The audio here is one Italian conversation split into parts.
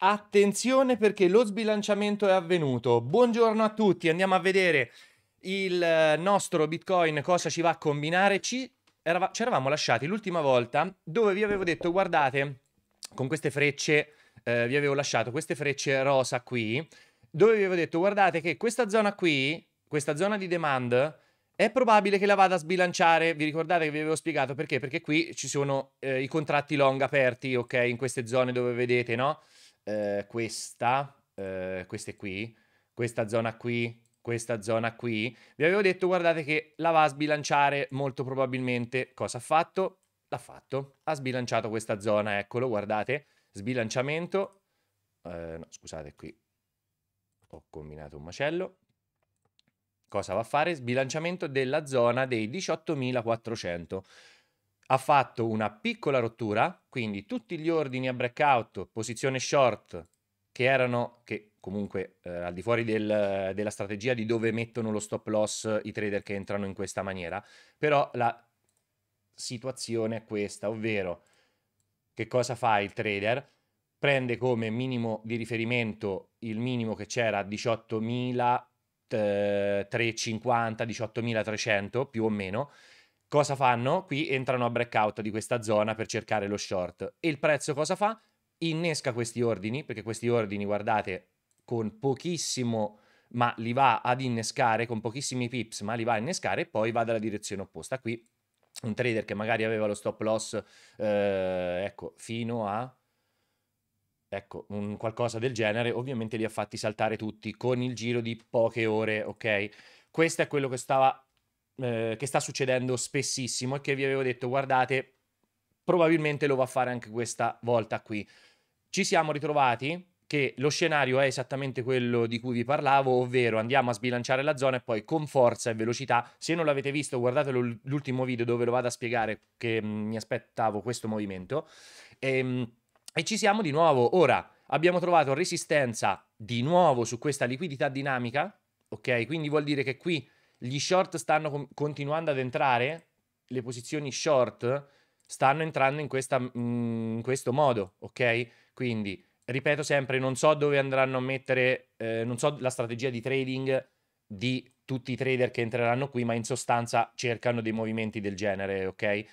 Attenzione perché lo sbilanciamento è avvenuto. Buongiorno a tutti, andiamo a vedere il eh, nostro Bitcoin cosa ci va a combinare. Ci, erava, ci eravamo lasciati l'ultima volta dove vi avevo detto guardate con queste frecce, eh, vi avevo lasciato queste frecce rosa qui, dove vi avevo detto guardate che questa zona qui, questa zona di demand, è probabile che la vada a sbilanciare. Vi ricordate che vi avevo spiegato perché? Perché qui ci sono eh, i contratti long aperti, ok, in queste zone dove vedete, no? eh, questa, eh, queste qui, questa zona qui, questa zona qui. Vi avevo detto, guardate, che la va a sbilanciare molto probabilmente. Cosa ha fatto? L'ha fatto. Ha sbilanciato questa zona, eccolo, guardate. Sbilanciamento. Eh, no, scusate, qui ho combinato un macello. Cosa va a fare? Sbilanciamento della zona dei 18.400 ha fatto una piccola rottura, quindi tutti gli ordini a breakout, posizione short, che erano, che comunque eh, al di fuori del, della strategia di dove mettono lo stop loss i trader che entrano in questa maniera, però la situazione è questa, ovvero che cosa fa il trader? Prende come minimo di riferimento il minimo che c'era 18.350, 18.300 eh, più o meno, Cosa fanno? Qui entrano a breakout di questa zona per cercare lo short. E il prezzo cosa fa? Innesca questi ordini, perché questi ordini, guardate, con pochissimo ma li va ad innescare con pochissimi pips, ma li va a innescare e poi va dalla direzione opposta. Qui un trader che magari aveva lo stop loss, eh, ecco, fino a ecco, un qualcosa del genere, ovviamente li ha fatti saltare tutti con il giro di poche ore, ok? Questo è quello che stava eh, che sta succedendo spessissimo e che vi avevo detto, guardate, probabilmente lo va a fare anche questa volta qui. Ci siamo ritrovati che lo scenario è esattamente quello di cui vi parlavo, ovvero andiamo a sbilanciare la zona e poi con forza e velocità, se non l'avete visto guardate l'ultimo video dove lo vado a spiegare che mm, mi aspettavo questo movimento, e, ehm, e ci siamo di nuovo. Ora abbiamo trovato resistenza di nuovo su questa liquidità dinamica, ok? Quindi vuol dire che qui gli short stanno com- continuando ad entrare, le posizioni short stanno entrando in, questa, mm, in, questo modo, ok? Quindi, ripeto sempre, non so dove andranno a mettere, eh, non so la strategia di trading di tutti i trader che entreranno qui, ma in sostanza cercano dei movimenti del genere, ok?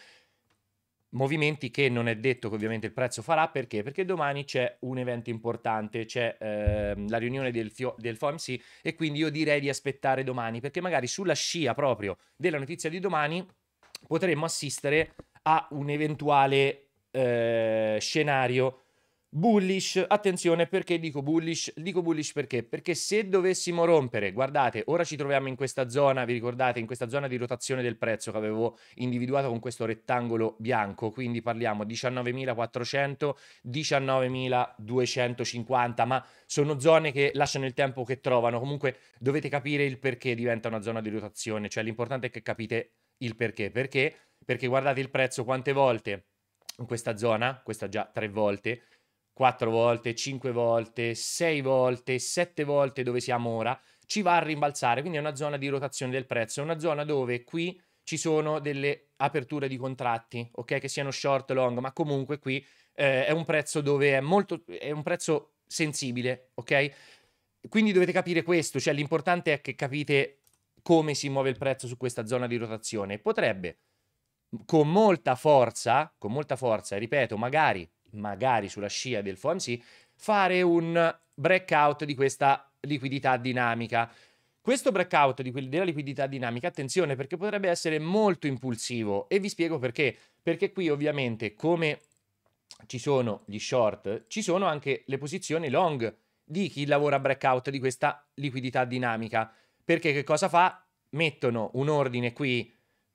Movimenti che non è detto che ovviamente il prezzo farà perché? Perché domani c'è un evento importante, c'è eh, la riunione del, FIO, del FOMC e quindi io direi di aspettare domani perché magari sulla scia proprio della notizia di domani potremmo assistere a un eventuale eh, scenario Bullish, attenzione perché dico bullish? Dico bullish perché? Perché se dovessimo rompere, guardate, ora ci troviamo in questa zona, vi ricordate, in questa zona di rotazione del prezzo che avevo individuato con questo rettangolo bianco, quindi parliamo 19.400, 19.250, ma sono zone che lasciano il tempo che trovano, comunque dovete capire il perché diventa una zona di rotazione, cioè l'importante è che capite il perché, perché? Perché guardate il prezzo quante volte in questa zona, questa già tre volte, 4 volte, 5 volte, 6 volte, 7 volte dove siamo ora, ci va a rimbalzare, quindi è una zona di rotazione del prezzo, è una zona dove qui ci sono delle aperture di contratti, ok? Che siano short, long, ma comunque qui eh, è un prezzo dove è molto, è un prezzo sensibile, ok? Quindi dovete capire questo, cioè l'importante è che capite come si muove il prezzo su questa zona di rotazione. Potrebbe con molta forza, con molta forza, ripeto, magari magari sulla scia del FOMC, fare un breakout di questa liquidità dinamica. Questo breakout della liquidità dinamica, attenzione perché potrebbe essere molto impulsivo e vi spiego perché. Perché qui ovviamente come ci sono gli short, ci sono anche le posizioni long di chi lavora breakout di questa liquidità dinamica. Perché che cosa fa? Mettono un ordine qui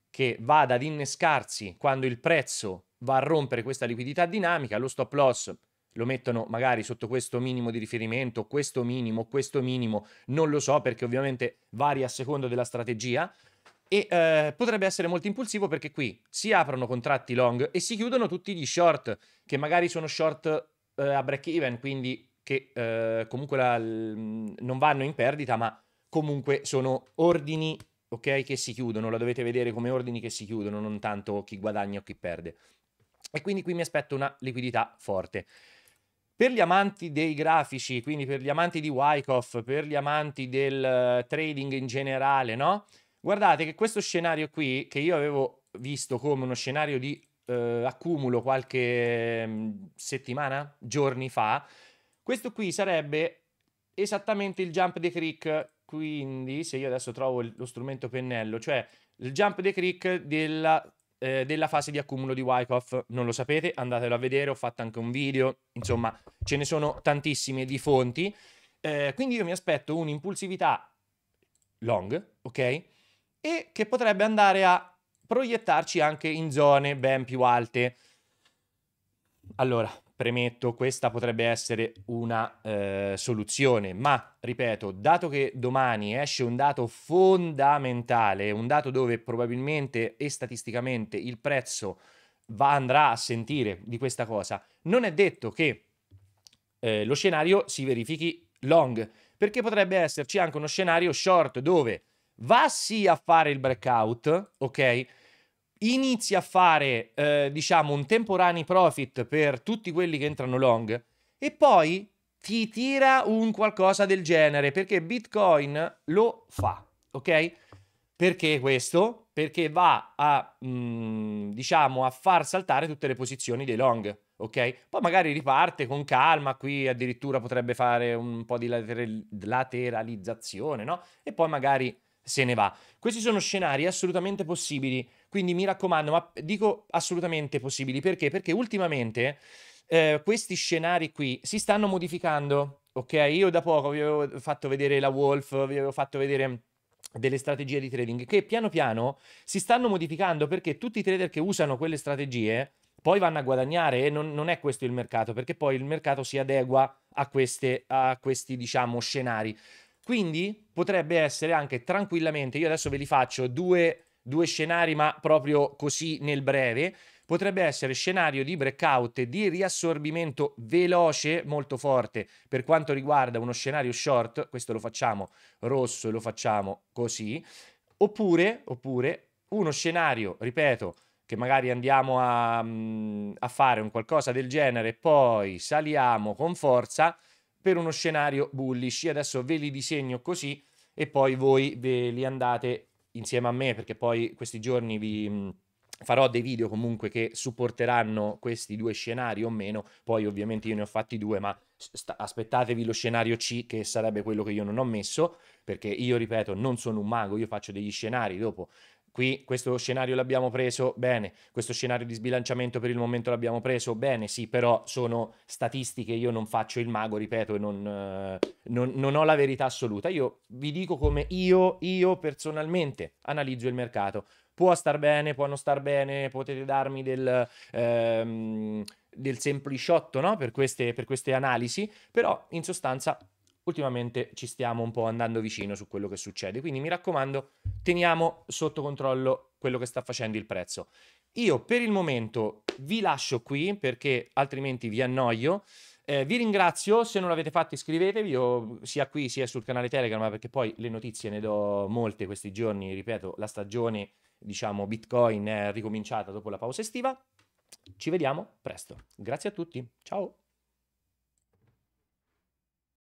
che vada ad innescarsi quando il prezzo va a rompere questa liquidità dinamica, lo stop loss lo mettono magari sotto questo minimo di riferimento, questo minimo, questo minimo, non lo so perché ovviamente varia a secondo della strategia e eh, potrebbe essere molto impulsivo perché qui si aprono contratti long e si chiudono tutti gli short che magari sono short eh, a break even, quindi che eh, comunque la, l, non vanno in perdita, ma comunque sono ordini ok che si chiudono, la dovete vedere come ordini che si chiudono, non tanto chi guadagna o chi perde e quindi qui mi aspetto una liquidità forte. Per gli amanti dei grafici, quindi per gli amanti di Wyckoff, per gli amanti del eh, trading in generale, no? Guardate che questo scenario qui, che io avevo visto come uno scenario di eh, accumulo qualche mm, settimana, giorni fa, questo qui sarebbe esattamente il jump the creek, quindi se io adesso trovo lo strumento pennello, cioè il jump the creek della eh, della fase di accumulo di Wyckoff. Non lo sapete, andatelo a vedere, ho fatto anche un video, insomma ce ne sono tantissime di fonti. Eh, quindi io mi aspetto un'impulsività long, ok? E che potrebbe andare a proiettarci anche in zone ben più alte. Allora, Premetto, questa potrebbe essere una eh, soluzione, ma ripeto, dato che domani esce un dato fondamentale, un dato dove probabilmente e statisticamente il prezzo va, andrà a sentire di questa cosa, non è detto che eh, lo scenario si verifichi long, perché potrebbe esserci anche uno scenario short dove va sì a fare il breakout, ok? inizi a fare, eh, diciamo, un temporaneo profit per tutti quelli che entrano long e poi ti tira un qualcosa del genere perché Bitcoin lo fa, ok? Perché questo? Perché va a, mh, mm, diciamo, a far saltare tutte le posizioni dei long, ok? Poi magari riparte con calma, qui addirittura potrebbe fare un po' di later- lateralizzazione, no? E poi magari se ne va. Questi sono scenari assolutamente possibili, quindi mi raccomando, ma dico assolutamente possibili perché? Perché ultimamente eh, questi scenari qui si stanno modificando, ok? Io da poco vi avevo fatto vedere la Wolf, vi avevo fatto vedere delle strategie di trading che piano piano si stanno modificando perché tutti i trader che usano quelle strategie poi vanno a guadagnare e non, non è questo il mercato perché poi il mercato si adegua a, queste, a questi diciamo scenari quindi potrebbe essere anche tranquillamente, io adesso ve li faccio due, due scenari, ma proprio così nel breve, potrebbe essere scenario di breakout di riassorbimento veloce molto forte per quanto riguarda uno scenario short, questo lo facciamo rosso e lo facciamo così, oppure, oppure uno scenario, ripeto, che magari andiamo a, mm, a, fare un qualcosa del genere, poi saliamo con forza per uno scenario bullish. Io adesso ve li disegno così e poi voi ve li andate insieme a me perché poi questi giorni vi mm, farò dei video comunque che supporteranno questi due scenari o meno, poi ovviamente io ne ho fatti due, ma aspettatevi lo scenario C che sarebbe quello che io non ho messo, perché io ripeto non sono un mago, io faccio degli scenari, dopo Qui questo scenario l'abbiamo preso bene, questo scenario di sbilanciamento per il momento l'abbiamo preso bene, sì, però sono statistiche, io non faccio il mago, ripeto, non, eh, non, non ho la verità assoluta. Io vi dico come io, io personalmente analizzo il mercato. Può star bene, può non star bene, potete darmi del... Ehm, del sempliciotto no? per, queste, per queste analisi, però in sostanza ultimamente ci stiamo un po' andando vicino su quello che succede. Quindi mi raccomando, teniamo sotto controllo quello che sta facendo il prezzo. Io per il momento vi lascio qui perché altrimenti vi annoio. Eh, vi ringrazio, se non l'avete fatto iscrivetevi io, sia qui sia sul canale Telegram perché poi le notizie ne do molte questi giorni, ripeto, la stagione diciamo Bitcoin è ricominciata dopo la pausa estiva. Ci vediamo presto. Grazie a tutti. Ciao.